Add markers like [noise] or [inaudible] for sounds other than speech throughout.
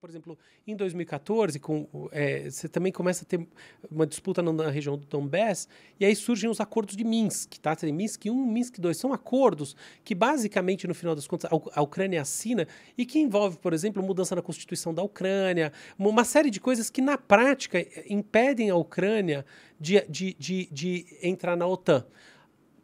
Por exemplo, em 2014, com, é, você também começa a ter uma disputa na região do Donbass, e aí surgem os acordos de Minsk, tá? Tem Minsk 1, Minsk 2, são acordos que basicamente, no final das contas, a Ucrânia assina e que envolve, por exemplo, mudança na Constituição da Ucrânia, uma série de coisas que, na prática, impedem a Ucrânia de, de, de, de entrar na OTAN,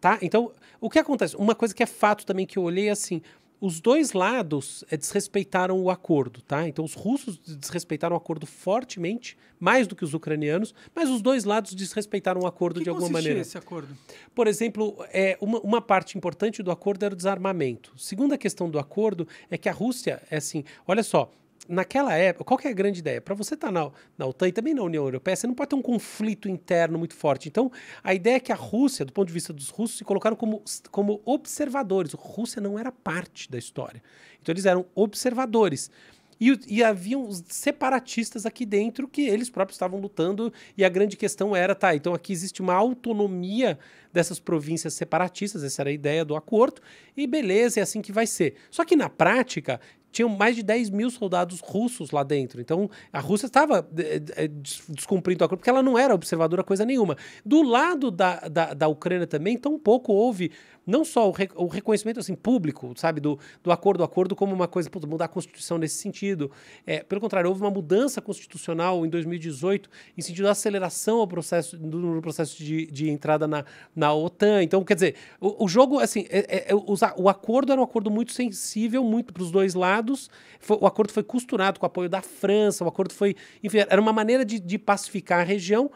tá? Então, o que acontece? Uma coisa que é fato também que eu olhei, é assim os dois lados é, desrespeitaram o acordo, tá? Então os russos desrespeitaram o acordo fortemente, mais do que os ucranianos, mas os dois lados desrespeitaram o acordo que de alguma maneira. esse acordo? Por exemplo, é, uma, uma, parte importante do acordo era o desarmamento. Segunda questão do acordo é que a Rússia, é assim, olha só, naquela época, qual que é a grande ideia? Para você estar tá na, na OTAN e também na União Europeia, você não pode ter um conflito interno muito forte. Então, a ideia é que a Rússia, do ponto de vista dos russos, se colocaram como, como observadores. A Rússia não era parte da história. Então, eles eram observadores. E, e haviam separatistas aqui dentro que eles próprios estavam lutando, e a grande questão era, tá, então aqui existe uma autonomia dessas províncias separatistas, essa era a ideia do acordo, e beleza, é assim que vai ser. Só que na prática, tinham mais de 10 mil soldados russos lá dentro. Então, a Rússia estava eh, eh, eh, descumprindo o acordo porque ela não era observadora coisa nenhuma. Do lado da, da, da Ucrânia também, tão pouco houve não só o, o, reconhecimento assim público, sabe, do, do acordo, do acordo como uma coisa, mudar a Constituição nesse sentido. É, pelo contrário, houve uma mudança constitucional em 2018 em sentido da aceleração ao processo, no processo de, de entrada na, na OTAN. Então, quer dizer, o, o jogo, assim, é, é, é o, o acordo era um acordo muito sensível, muito para os dois lados, Estados. Foi, o acordo foi costurado com o apoio da França, o acordo foi. Enfim, era uma maneira de, de pacificar a região.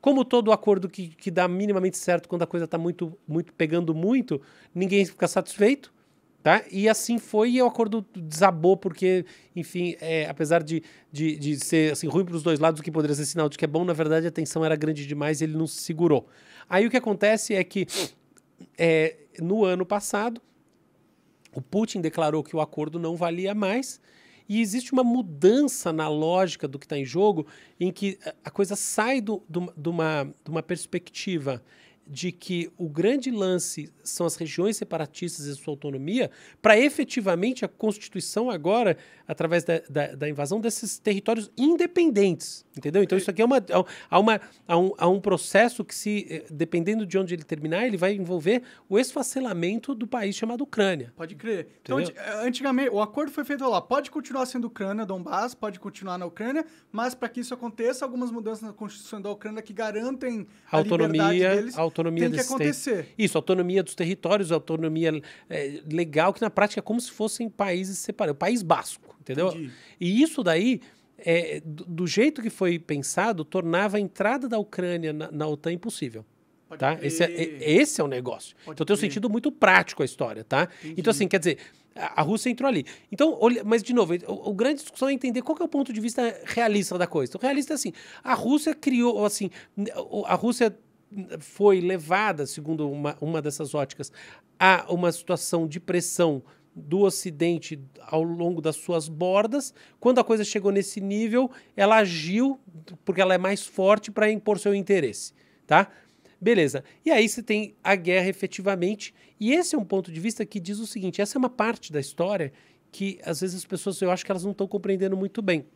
Como todo acordo que, que dá minimamente certo quando a coisa está muito, muito pegando muito, ninguém fica satisfeito. Tá? E assim foi, e o acordo desabou, porque, enfim, é, apesar de, de, de, ser assim, ruim para os dois lados, o que poderia ser sinal de que é bom, na verdade a tensão era grande demais e ele não se segurou. Aí o que acontece é que é, no ano passado, o Putin declarou que o acordo não valia mais e existe uma mudança na lógica do que está em jogo, em que eh, a coisa sai do, do, uma, de uma perspectiva de que o grande lance são as regiões separatistas e sua autonomia, para efetivamente a Constituição agora, através da, da, da, invasão desses territórios independentes, entendeu? Então isso aqui é uma, é há, uma, há, um, há um processo que se, eh, dependendo de onde ele terminar, ele vai envolver o esfacelamento do país chamado Ucrânia. Pode crer. Então, entendeu? Então, antigamente, o acordo foi feito lá, pode continuar sendo Ucrânia, Donbass, pode continuar na Ucrânia, mas para que isso aconteça, algumas mudanças na Constituição da Ucrânia que garantem a, autonomia, liberdade deles. Autonomia autonomia Tem que acontecer. Ter... Isso, autonomia dos territórios, autonomia é, legal, que na prática é como se fossem países separados. País Basco, entendeu? Entendi. E isso daí, é, do, do, jeito que foi pensado, tornava a entrada da Ucrânia na, na OTAN impossível. tá? Esse, é, é, esse é o negócio. Pode então ter. tem um sentido muito prático a história, tá? Então, Entendi. Então, assim, quer dizer, a Rússia entrou ali. Então, mas de novo, o, o, grande discussão é entender qual é o ponto de vista realista da coisa. Então, realista é assim, a Rússia criou, assim, a Rússia foi levada, segundo uma, uma dessas óticas, a uma situação de pressão do Ocidente ao longo das suas bordas. Quando a coisa chegou nesse nível, ela agiu porque ela é mais forte para impor seu interesse, tá? Beleza. E aí você tem a guerra efetivamente. E esse é um ponto de vista que diz o seguinte: essa é uma parte da história que às vezes as pessoas eu acho que elas não estão compreendendo muito bem.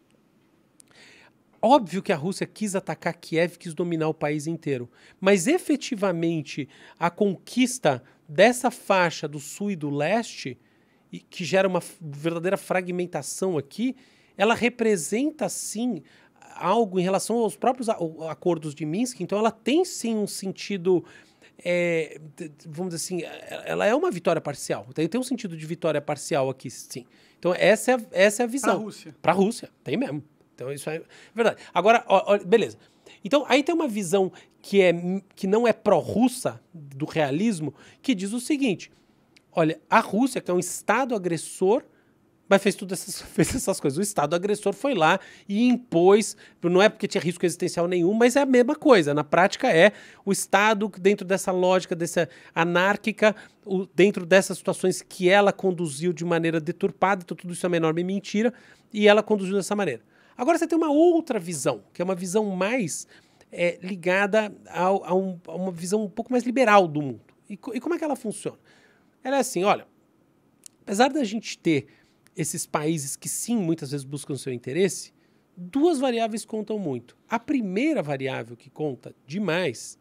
Óbvio que a Rússia quis atacar Kiev, quis dominar o país inteiro. Mas efetivamente a conquista dessa faixa do sul e do leste, e que gera uma verdadeira fragmentação aqui, ela representa sim algo em relação aos próprios acordos de Minsk. Então ela tem sim um sentido. É, vamos dizer assim, eh, ela é uma vitória parcial. Tem, tem um sentido de vitória parcial aqui, sim. Então, essa é, essa é a visão. Para a Rússia. Para a Rússia, tem mesmo. Então isso é verdade. Agora, ó, ó, beleza. Então aí tem uma visão que, é, que não é pró-russa do realismo que diz o seguinte: olha, a Rússia, que é um Estado agressor, mas fez todas essas, [laughs] fez essas coisas. O Estado agressor foi lá e impôs, não é porque tinha risco existencial nenhum, mas é a mesma coisa. Na prática, é o Estado, dentro dessa lógica, dessa anárquica, o, dentro dessas situações que ela conduziu de maneira deturpada, então tudo isso é uma enorme mentira, e ela conduziu dessa maneira. Agora você tem uma outra visão, que é uma visão mais é, ligada ao, a, um, a, uma visão um pouco mais liberal do mundo. E, e como é que ela funciona? Ela é assim: olha, apesar da gente ter esses países que sim, muitas vezes buscam seu interesse, duas variáveis contam muito. A primeira variável que conta demais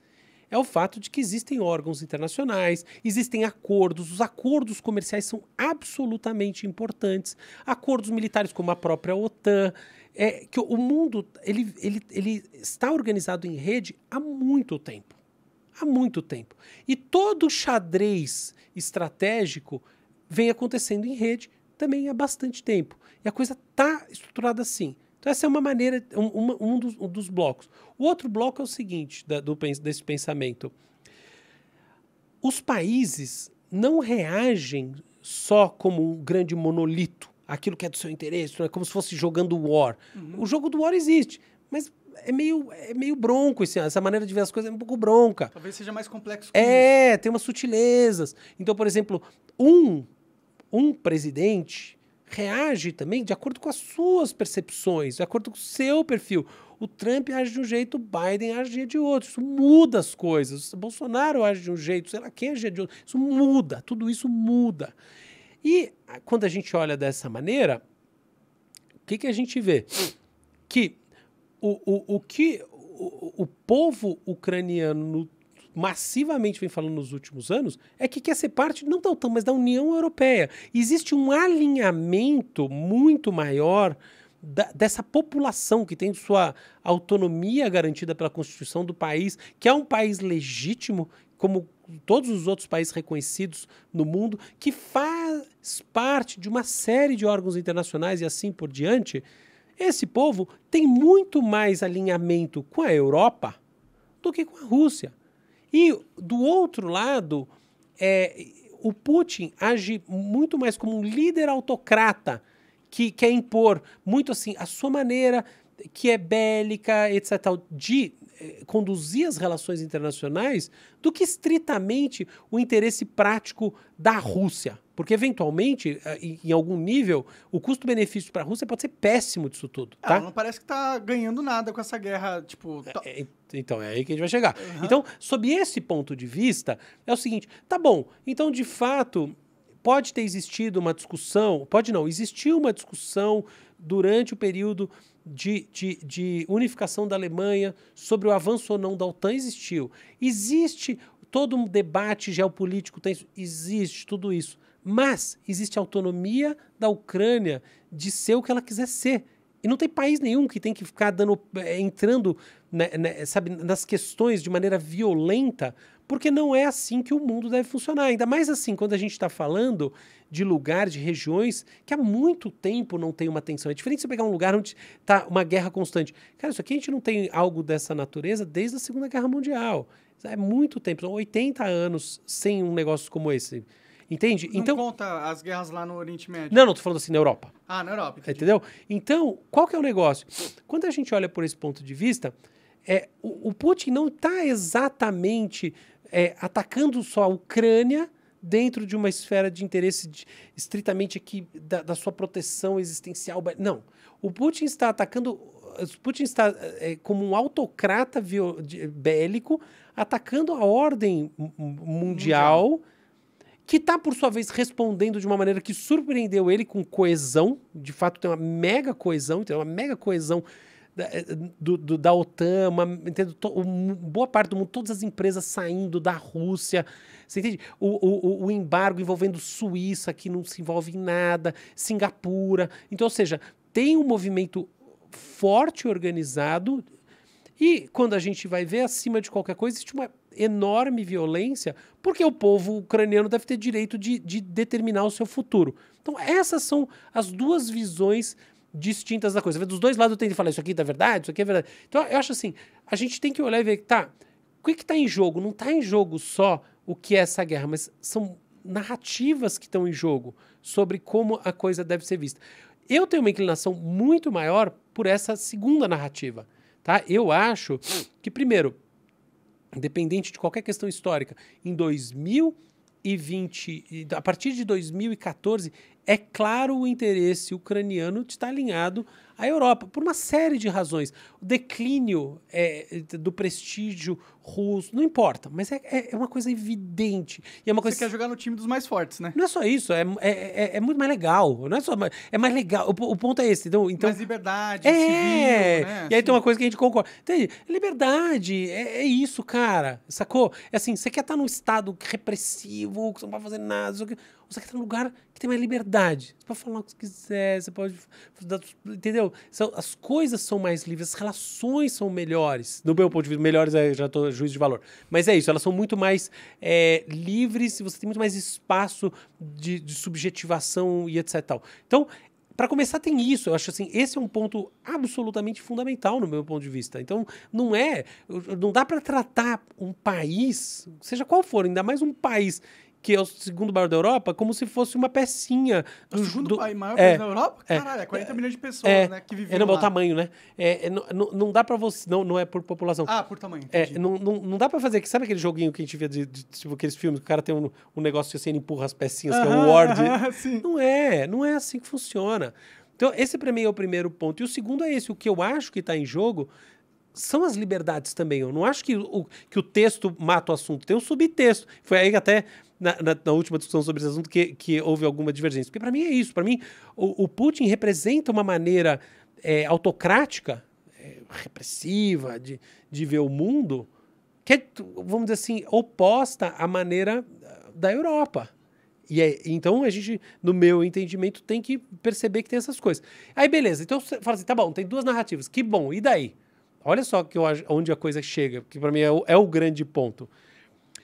é o fato de que existem órgãos internacionais, existem acordos, os acordos comerciais são absolutamente importantes, acordos militares como a própria OTAN, é que o mundo ele, ele, ele está organizado em rede há muito tempo. Há muito tempo. E todo xadrez estratégico vem acontecendo em rede também há bastante tempo. E a coisa está estruturada assim. Então, essa é uma maneira, um, um, dos, um dos, blocos. O outro bloco é o seguinte, da, do, desse pensamento. Os países não reagem só como um grande monolito aquilo que é do seu interesse, é como se fosse jogando War. Uhum. O jogo do War existe, mas é meio, é meio bronco assim, essa maneira de ver as coisas é um pouco bronca. Talvez seja mais complexo. é, isso. tem umas sutilezas. Então, por exemplo, um um presidente reage também de acordo com as suas percepções, de acordo com o seu perfil. O Trump age de um jeito, o Biden age de outro. Isso muda as coisas. O Bolsonaro age de um jeito, será lá quem age de outro. Isso muda, tudo isso muda. E quando a gente olha dessa maneira, o que, que a gente vê? Que o, o, o que o, o povo ucraniano massivamente vem falando nos últimos anos é que quer ser parte não da OTAN, mas da União Europeia. Existe um alinhamento muito maior da, dessa população que tem sua autonomia garantida pela Constituição do país, que é um país legítimo, como todos os outros países reconhecidos no mundo, que faz parte de uma série de órgãos internacionais e assim por diante, esse povo tem muito mais alinhamento com a Europa do que com a Rússia. E do outro lado, é, o Putin age muito mais como um líder autocrata que quer impor muito assim a sua maneira que é bélica, etc. De eh, conduzir as relações internacionais do que estritamente o interesse prático da Rússia. Porque, eventualmente, eh, em algum nível, o custo-benefício para a Rússia pode ser péssimo disso tudo. É, tá? Ela não parece que está ganhando nada com essa guerra, tipo. É, to... É, é, então, é aí que a gente vai chegar. Uhum. Então, sob esse ponto de vista, é o seguinte: tá bom, então, de fato, pode ter existido uma discussão, pode não, existiu uma discussão durante o período de, de, de, unificação da Alemanha, sobre o avanço ou não da OTAN, existiu. Existe todo um debate geopolítico, tem, existe tudo isso. Mas existe a autonomia da Ucrânia de ser o que ela quiser ser. E não tem país nenhum que tem que ficar dando, eh, entrando né, né, sabe, nas questões de maneira violenta, porque não é assim que o mundo deve funcionar. Ainda mais assim, quando a gente está falando de lugares de regiões que há muito tempo não tem uma tensão. É diferente você pegar um lugar onde está uma guerra constante. Cara, isso aqui a gente não tem algo dessa natureza desde a Segunda Guerra Mundial. É muito tempo, são 80 anos sem um negócio como esse. Entende? Não então conta as guerras lá no Oriente Médio. Não, não, tô falando assim na Europa. Ah, na Europa. Entendi. Entendeu? Então, qual que é o negócio? Quando a gente olha por esse ponto de vista, é, o, o Putin não está exatamente é, atacando só a Ucrânia dentro de uma esfera de interesse de, estritamente aqui da, da, sua proteção existencial. Não. O Putin está atacando. Putin está é, como um autocrata bélico atacando a ordem mundial. mundial que está, por sua vez, respondendo de uma maneira que surpreendeu ele com coesão. De fato, tem uma mega coesão, tem uma mega coesão da, eh, do, do, da OTAN, uma, entendo, to, um, boa parte do mundo, todas as empresas saindo da Rússia. Você entende? O, o, o embargo envolvendo Suíça, que não se envolve em nada, Singapura. Então, ou seja, tem um movimento forte e organizado. E quando a gente vai ver, acima de qualquer coisa, existe uma enorme violência, porque o povo ucraniano deve ter direito de, de determinar o seu futuro. Então, essas são as duas visões distintas da coisa. Dos dois lados tem que falar isso aqui tá verdade, isso aqui é verdade. Então, eu acho assim, a gente tem que olhar e ver, tá, o que está em jogo? Não está em jogo só o que é essa guerra, mas são narrativas que estão em jogo sobre como a coisa deve ser vista. Eu tenho uma inclinação muito maior por essa segunda narrativa, tá? Eu acho que, primeiro, independente de qualquer questão histórica, em 2020, a partir de 2014, é claro o interesse ucraniano de estar alinhado a Europa, por uma série de razões. O declínio é, do prestígio russo, não importa, mas é, é, é uma coisa evidente. E é uma coisa Você quer jogar no time dos mais fortes, né? Não é só isso, é, é, é, é muito mais legal. Não é só. É mais legal. O, o ponto é esse. Então, então, mais liberdade, é, civil, né? E aí tem uma coisa que a gente concorda. Liberdade, é, é, isso, cara. Sacou? É assim, você quer estar num estado repressivo, que você não vai fazer nada, você quer estar num lugar que tem mais liberdade. Você pode falar o que quiser, você pode. Entendeu? São, as coisas são mais livres, as relações são melhores. No meu ponto de vista, melhores é, já estou juízo de valor. Mas é isso, elas são muito mais é, livres e você tem muito mais espaço de, de subjetivação e etc. Tal. Então, para começar, tem isso. Eu acho assim, esse é um ponto absolutamente fundamental no meu ponto de vista. Então, não é. Não dá para tratar um país, seja qual for, ainda mais um país que é o segundo maior da Europa, como se fosse uma pecinha. O do, segundo do, maior é, da Europa? É. Caralho, é 40 é, milhões de pessoas, é, né? Que vivem. É, não, lá. o tamanho, né? É, é não, não dá pra você. Não, não é por população. Ah, por tamanho. É, não, não, não dá pra fazer. Que, sabe aquele joguinho que a gente via de, de, tipo aqueles filmes que o cara tem um, um negócio que assim, ele empurra as pecinhas, que é um Word? sim. Não é, não é assim que funciona. Então, esse pra mim é o primeiro ponto. E o segundo é esse, o que eu acho que tá em jogo são as liberdades também. Eu não acho que o, que o texto mata o assunto, tem um subtexto. Foi aí que até na, na, na, última discussão sobre esse assunto que, que houve alguma divergência. Porque para mim é isso. Para mim, o, o, Putin representa uma maneira é, autocrática, é, repressiva de, de ver o mundo, que é, vamos dizer assim, oposta à maneira ah, da Europa. E é, então a gente, no meu entendimento, tem que perceber que tem essas coisas. Aí beleza, então você fala assim, tá bom, tem duas narrativas, que bom, e daí? Olha só que eu, onde a coisa chega, que para mim é o, é o grande ponto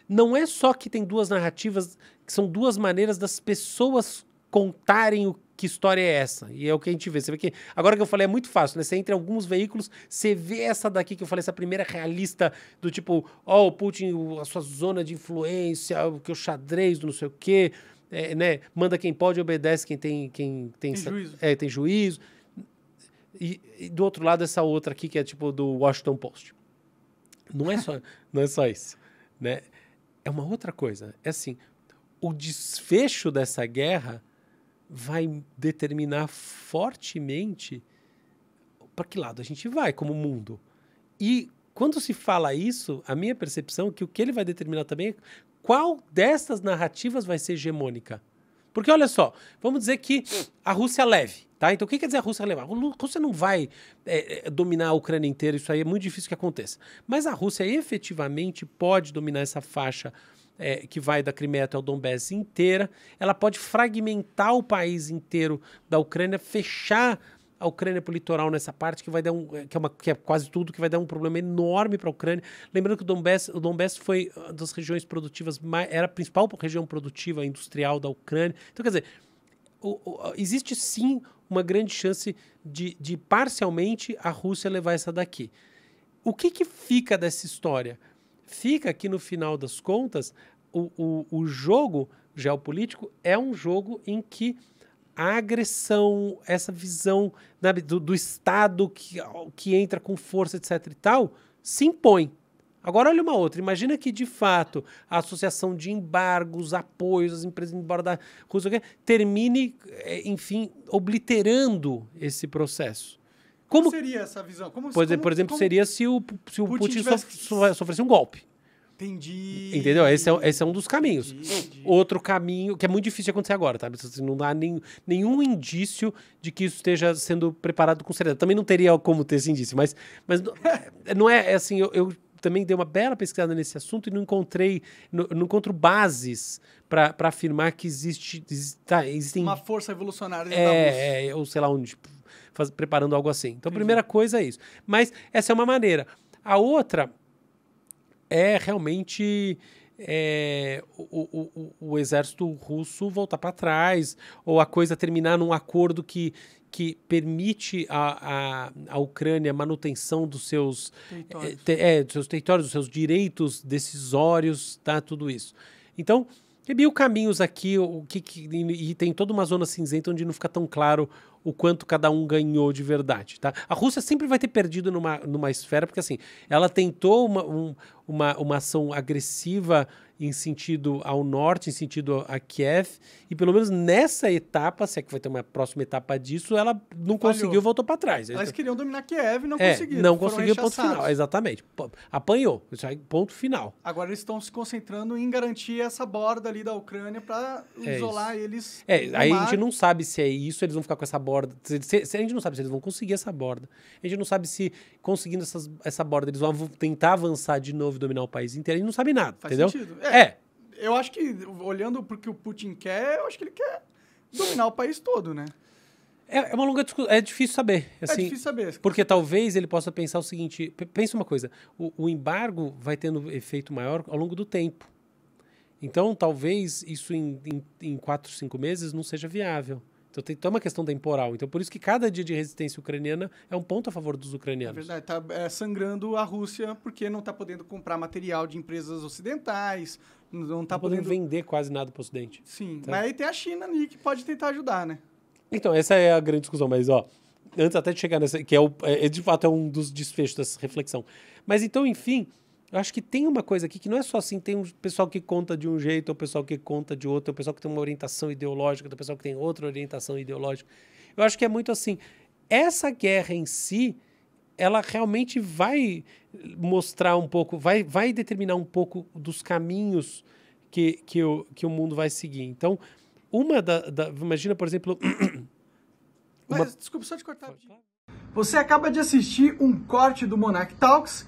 não é só que tem duas narrativas, que são duas maneiras das pessoas contarem o que história é essa? E é o que a gente vê. Você vê que agora que eu falei é muito fácil, né? Você entra em alguns veículos, você vê essa daqui que eu falei, essa primeira realista do tipo, ó, oh, o Putin, a sua zona de influência, o que o xadrez, do não sei o quê, é, né? Manda quem pode, obedece quem tem quem tem, tem juízo. É, tem juízo. E, e, do outro lado essa outra aqui que é tipo do Washington Post. Não é só [laughs] não é só isso, né? é uma outra coisa. É assim, o desfecho dessa guerra vai determinar fortemente para que lado a gente vai como mundo. E quando se fala isso, a minha percepção é que o que ele vai determinar também é qual dessas narrativas vai ser hegemônica. Porque olha só, vamos dizer que a Rússia é leve. Tá? Então, o que quer dizer a Rússia levar? A Rússia não vai é, é, dominar a Ucrânia inteira, isso aí é muito difícil que aconteça. Mas a Rússia efetivamente pode dominar essa faixa é, que vai da Crimeia até o Donbass inteira. Ela pode fragmentar o país inteiro da Ucrânia, fechar a Ucrânia para o litoral nessa parte que vai dar um é, que é, uma, que é quase tudo que vai dar um problema enorme para a Ucrânia. Lembrando que o Donbass, o Donbass foi uma das regiões produtivas mais, era a principal região produtiva industrial da Ucrânia. Então quer dizer, existe sim uma grande chance de, de parcialmente a Rússia levar essa daqui. O que, que fica dessa história? Fica que no final das contas o, o, o jogo geopolítico é um jogo em que a agressão, essa visão né, do, do, Estado que, que entra com força, etc. e tal, se impõe. Agora olha uma outra. Imagina que, de fato, a associação de embargos, apoios, as empresas embora da Rússia, termine, é, enfim, obliterando esse processo. Como, seria essa visão? Como, por, é, como, por exemplo, seria se o, se o Putin, Putin tivesse... sofresse um golpe. Entendi. Entendeu? Esse é, esse é um dos caminhos. Entendi. Outro caminho, que é muito difícil de acontecer agora, tá? Assim, não dá nem, nenhum indício de que isso esteja sendo preparado com seriedade. Também não teria como ter esse indício, mas, mas não é, é, é assim, eu, eu também dei uma bela pesquisada nesse assunto e não encontrei, não, não encontro bases para afirmar que existe, existe tá, existem uma força revolucionária é, é, ou sei lá onde tipo, faz, preparando algo assim. Então, Entendi. a primeira coisa é isso. Mas essa é uma maneira. A outra é realmente é, o, o, o, exército russo voltar para trás, ou a coisa terminar num acordo que que permite à a, a, a, Ucrânia a manutenção dos seus territórios. Eh, é, dos seus territórios, dos seus direitos decisórios, tá? Tudo isso. Então, tem mil caminhos aqui, o que, que, e tem toda uma zona cinzenta onde não fica tão claro o quanto cada um ganhou de verdade, tá? A Rússia sempre vai ter perdido numa, numa esfera, porque assim, ela tentou uma, um, uma, uma ação agressiva em sentido ao norte, em sentido a Kiev, e pelo menos nessa etapa, se é que vai ter uma próxima etapa disso, ela não Falhou. conseguiu, voltou para trás. Elas então queriam dominar Kiev e não é, conseguiram. Não conseguiu, ponto final, exatamente. Apanhou, ponto final. Agora eles estão se concentrando em garantir essa borda ali da Ucrânia para é isolar isso. eles. É, aí mar. a gente não sabe se é isso, eles vão ficar com essa borda borda. Se, a gente não sabe se eles vão conseguir essa borda. A gente não sabe se, conseguindo essas, essa borda, eles vão tentar avançar de novo e dominar o país inteiro. A gente não sabe nada, Faz entendeu? Sentido. É, é. Eu acho que, olhando o que o Putin quer, eu acho que ele quer dominar o país todo, né? É, é uma longa discussão. É difícil saber. É assim, é difícil saber. Porque talvez ele possa pensar o seguinte: pensa uma coisa, o, o, embargo vai tendo efeito maior ao longo do tempo. Então, talvez isso em, em, em quatro, cinco meses não seja viável. Então tem toda então é uma questão temporal. Então por isso que cada dia de resistência ucraniana é um ponto a favor dos ucranianos. É verdade, está é, sangrando a Rússia porque não está podendo comprar material de empresas ocidentais, não está podendo... podendo vender quase nada para o Ocidente. Sim, tá? mas aí tem a China ali que pode tentar ajudar, né? Então, essa é a grande discussão, mas ó, antes até de chegar nessa, que é, o, é, é de fato é um dos desfechos dessa reflexão. Mas então, enfim, eu acho que tem uma coisa aqui que não é só assim, tem um pessoal que conta de um jeito, o um pessoal que conta de outro, o um pessoal que tem uma orientação ideológica, o um pessoal que tem outra orientação ideológica. Eu acho que é muito assim. Essa guerra em si, ela realmente vai mostrar um pouco, vai, vai determinar um pouco dos caminhos que, que, o, que o mundo vai seguir. Então, uma da. da imagina, por exemplo. [coughs] uma... Mas, desculpa só te cortar. Você acaba de assistir um corte do Monarch Talks